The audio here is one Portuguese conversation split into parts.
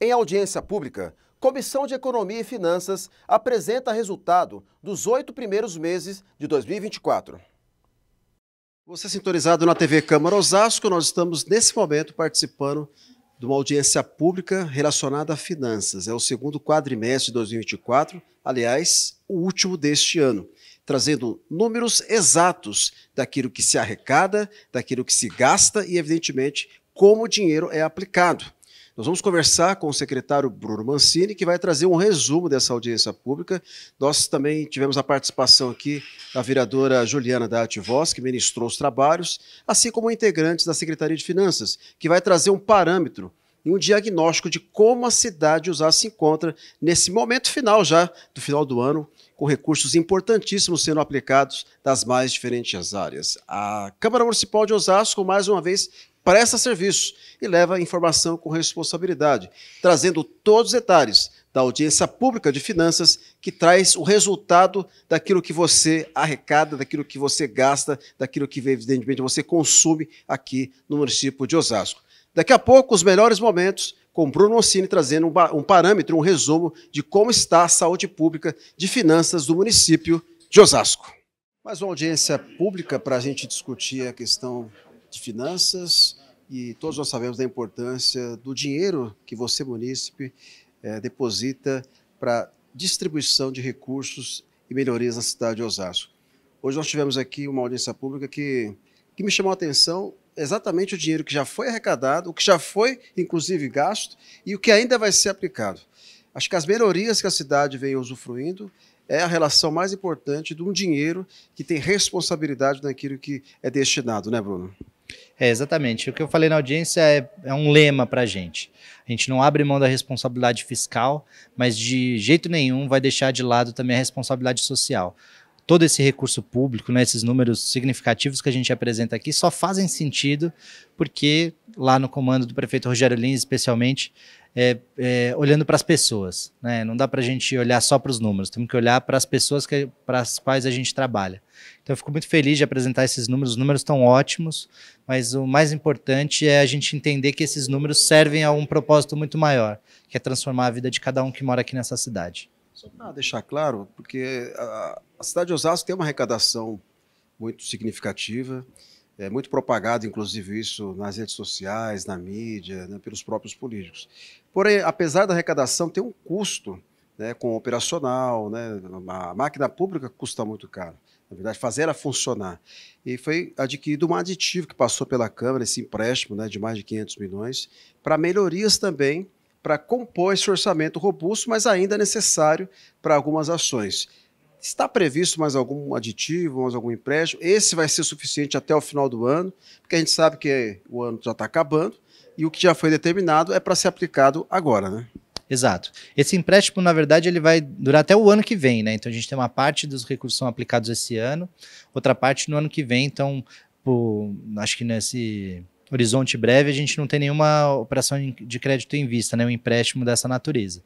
Em audiência pública, Comissão de Economia e Finanças apresenta resultado dos oito primeiros meses de 2024. Você sintonizado na TV Câmara Osasco, nós estamos nesse momento participando de uma audiência pública relacionada a finanças. É o segundo quadrimestre de 2024, aliás, o último deste ano, trazendo números exatos daquilo que se arrecada, daquilo que se gasta e, evidentemente, como o dinheiro é aplicado. Nós vamos conversar com o secretário Bruno Mancini, que vai trazer um resumo dessa audiência pública. Nós também tivemos a participação aqui da vereadora Juliana Dati Voz, que ministrou os trabalhos, assim como integrantes da Secretaria de Finanças, que vai trazer um parâmetro e um diagnóstico de como a cidade usar se encontra nesse momento final já do final do ano, com recursos importantíssimos sendo aplicados das mais diferentes áreas. A Câmara Municipal de Osasco, mais uma vez, presta serviço e leva informação com responsabilidade, trazendo todos os detalhes da audiência pública de finanças que traz o resultado daquilo que você arrecada, daquilo que você gasta, daquilo que evidentemente você consome aqui no município de Osasco. Daqui a pouco, os melhores momentos, com Bruno Oncini trazendo um, um parâmetro, um resumo de como está a saúde pública de finanças do município de Osasco. Mais uma audiência pública para a gente discutir a questão de finanças e todos nós sabemos da importância do dinheiro que você, munícipe, é, deposita para distribuição de recursos e melhorias na cidade de Osasco. Hoje nós tivemos aqui uma audiência pública que, que me chamou a atenção exatamente o dinheiro que já foi arrecadado, o que já foi, inclusive, gasto e o que ainda vai ser aplicado. Acho que as melhorias que a cidade vem usufruindo é a relação mais importante de um dinheiro que tem responsabilidade naquilo que é destinado, né, Bruno? É, exatamente. O que eu falei na audiência é, é um lema para a gente. A gente não abre mão da responsabilidade fiscal, mas de jeito nenhum vai deixar de lado também a responsabilidade social todo esse recurso público, né, esses números significativos que a gente apresenta aqui, só fazem sentido porque lá no comando do prefeito Rogério Lins, especialmente, é, é, olhando para as pessoas. Né? Não dá para a gente olhar só para os números, temos que olhar para as pessoas para as quais a gente trabalha. Então, eu fico muito feliz de apresentar esses números, os números estão ótimos, mas o mais importante é a gente entender que esses números servem a um propósito muito maior, que é transformar a vida de cada um que mora aqui nessa cidade. Só para deixar claro, porque a cidade de Osasco tem uma arrecadação muito significativa, é muito propagado, inclusive, isso nas redes sociais, na mídia, né, pelos próprios políticos. Porém, apesar da arrecadação, tem um custo né, com operacional, né, a máquina pública custa muito caro. Na verdade, fazer ela funcionar. E foi adquirido um aditivo que passou pela Câmara, esse empréstimo né, de mais de 500 milhões, para melhorias também, para compor esse orçamento robusto, mas ainda necessário para algumas ações. Está previsto mais algum aditivo, mais algum empréstimo? Esse vai ser suficiente até o final do ano, porque a gente sabe que o ano já está acabando e o que já foi determinado é para ser aplicado agora, né? Exato. Esse empréstimo, na verdade, ele vai durar até o ano que vem, né? Então a gente tem uma parte dos recursos são aplicados esse ano, outra parte no ano que vem. Então, por, acho que nesse horizonte breve a gente não tem nenhuma operação de crédito em vista, né? Um empréstimo dessa natureza.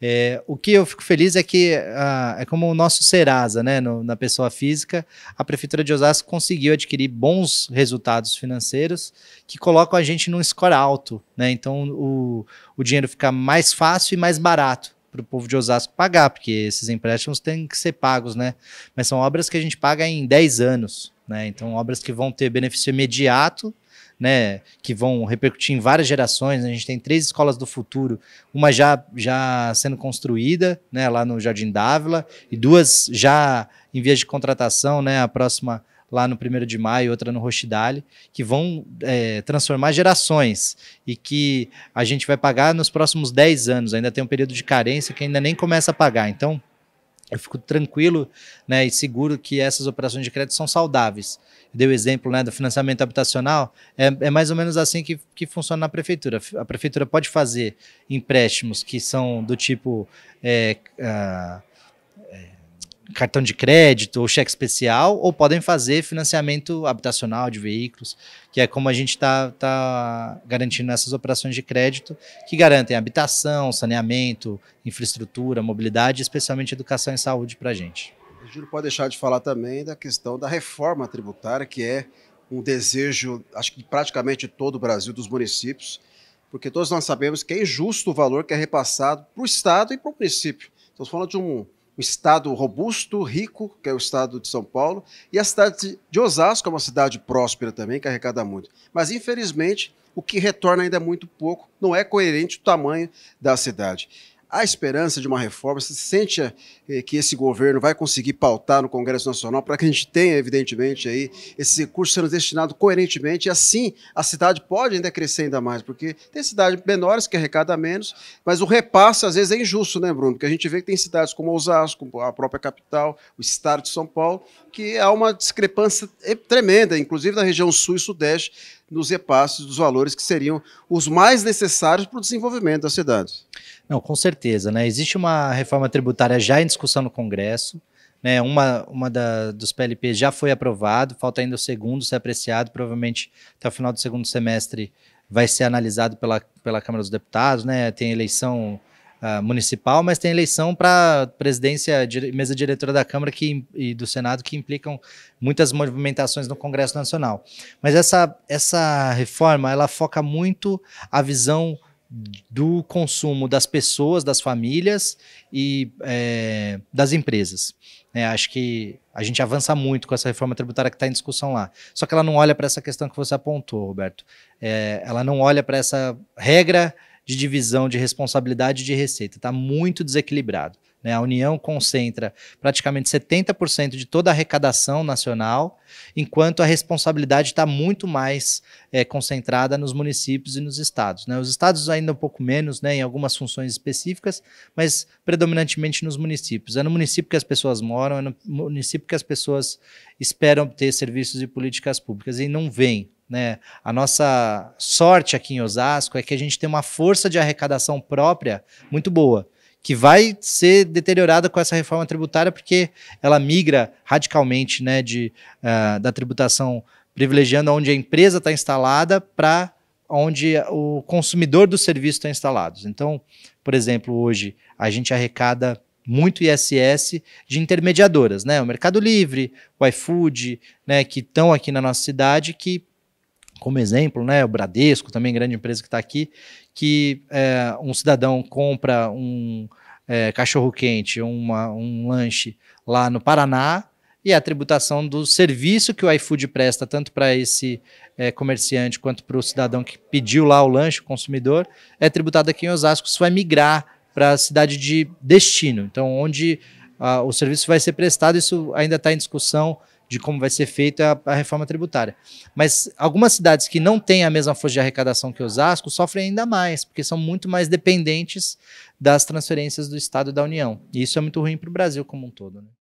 É, o que eu fico feliz é que ah, é como o nosso Serasa, né? No, na pessoa física, a Prefeitura de Osasco conseguiu adquirir bons resultados financeiros que colocam a gente num score alto, né? Então o, o dinheiro fica mais fácil e mais barato para o povo de Osasco pagar, porque esses empréstimos têm que ser pagos, né? Mas são obras que a gente paga em 10 anos, né? Então, obras que vão ter benefício imediato né, que vão repercutir em várias gerações. Né, a gente tem três escolas do futuro, uma já, já sendo construída, né, lá no Jardim Dávila, e duas já em vias de contratação, né, a próxima lá no 1 de maio, outra no Rochidale, que vão é, transformar gerações e que a gente vai pagar nos próximos 10 anos. Ainda tem um período de carência que ainda nem começa a pagar. Então, eu fico tranquilo né, e seguro que essas operações de crédito são saudáveis. Deu o exemplo né, do financiamento habitacional, é, é mais ou menos assim que, que funciona na prefeitura. A prefeitura pode fazer empréstimos que são do tipo. É, uh, cartão de crédito ou cheque especial, ou podem fazer financiamento habitacional de veículos, que é como a gente está tá garantindo essas operações de crédito que garantem habitação, saneamento, infraestrutura, mobilidade, especialmente educação e saúde para a gente. O Júlio pode deixar de falar também da questão da reforma tributária, que é um desejo, acho que praticamente todo o Brasil, dos municípios, porque todos nós sabemos que é injusto o valor que é repassado para o Estado e para o município. Estamos falando de um o estado robusto, rico, que é o estado de São Paulo, e a cidade de Osasco é uma cidade próspera também, que arrecada muito. Mas, infelizmente, o que retorna ainda é muito pouco, não é coerente o tamanho da cidade. Há esperança de uma reforma? Você sente eh, que esse governo vai conseguir pautar no Congresso Nacional para que a gente tenha, evidentemente, aí, esses recursos sendo destinados coerentemente e assim a cidade pode ainda crescer ainda mais, porque tem cidades menores que arrecada menos, mas o repasse às vezes é injusto, né, Bruno? Porque a gente vê que tem cidades como Osasco, a própria capital, o estado de São Paulo, que há uma discrepância eh, tremenda, inclusive na região sul e sudeste, nos repasses dos valores que seriam os mais necessários para o desenvolvimento das cidades. Não, com certeza. Né? Existe uma reforma tributária já em discussão no Congresso. Né? Uma, uma da, dos PLPs já foi aprovado, falta ainda o segundo ser é apreciado, provavelmente até o final do segundo semestre vai ser analisado pela, pela Câmara dos Deputados, né? Tem eleição ah, municipal, mas tem eleição para presidência, dire, mesa diretora da Câmara que, e do Senado, que implicam muitas movimentações no Congresso Nacional. Mas essa, essa reforma ela foca muito a visão do consumo das pessoas, das famílias e é, das empresas. É, acho que a gente avança muito com essa reforma tributária que está em discussão lá. Só que ela não olha para essa questão que você apontou, Roberto. É, ela não olha para essa regra de divisão de responsabilidade de receita. Está muito desequilibrado. Né? A União concentra praticamente 70% de toda a arrecadação nacional, enquanto a responsabilidade está muito mais é, concentrada nos municípios e nos estados. Né? Os estados ainda um pouco menos, né, em algumas funções específicas, mas predominantemente nos municípios. É no município que as pessoas moram, é no município que as pessoas esperam ter serviços e políticas públicas e não vem. Né? A nossa sorte aqui em Osasco é que a gente tem uma força de arrecadação própria muito boa, que vai ser deteriorada com essa reforma tributária, porque ela migra radicalmente né, de, uh, da tributação privilegiando onde a empresa está instalada para onde o consumidor do serviço está instalado. Então, por exemplo, hoje a gente arrecada muito ISS de intermediadoras, né? O Mercado Livre, o iFood, né, que estão aqui na nossa cidade, que como exemplo, né, o Bradesco, também grande empresa que está aqui, que é, um cidadão compra um é, cachorro-quente, um lanche lá no Paraná, e a tributação do serviço que o iFood presta, tanto para esse é, comerciante quanto para o cidadão que pediu lá o lanche, o consumidor, é tributada aqui em Osasco, isso vai migrar para a cidade de destino. Então, onde ah, o serviço vai ser prestado, isso ainda está em discussão de como vai ser feita a, a reforma tributária. Mas algumas cidades que não têm a mesma força de arrecadação que Osasco sofrem ainda mais, porque são muito mais dependentes das transferências do Estado e da União. E isso é muito ruim para o Brasil como um todo. Né?